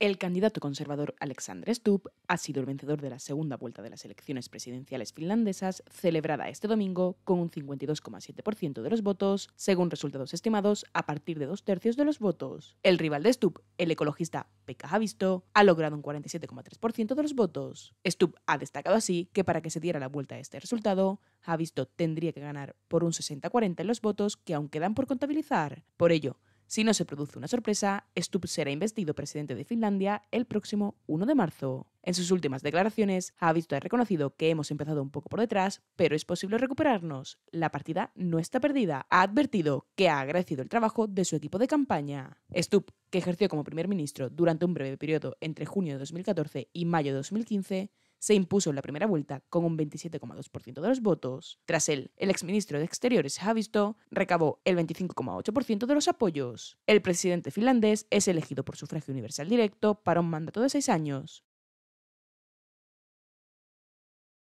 El candidato conservador Alexander Stubb ha sido el vencedor de la segunda vuelta de las elecciones presidenciales finlandesas, celebrada este domingo con un 52,7% de los votos, según resultados estimados a partir de dos tercios de los votos. El rival de Stubb, el ecologista Pekka Havisto, ha logrado un 47,3% de los votos. Stubb ha destacado así que para que se diera la vuelta a este resultado, Havisto tendría que ganar por un 60-40 en los votos que aún quedan por contabilizar. Por ello, si no se produce una sorpresa, Stubb será investido presidente de Finlandia el próximo 1 de marzo. En sus últimas declaraciones, visto ha reconocido que hemos empezado un poco por detrás, pero es posible recuperarnos. La partida no está perdida. Ha advertido que ha agradecido el trabajo de su equipo de campaña. Stubb, que ejerció como primer ministro durante un breve periodo entre junio de 2014 y mayo de 2015, se impuso en la primera vuelta con un 27,2% de los votos. Tras él, el exministro de Exteriores Havisto recabó el 25,8% de los apoyos. El presidente finlandés es elegido por sufragio universal directo para un mandato de seis años.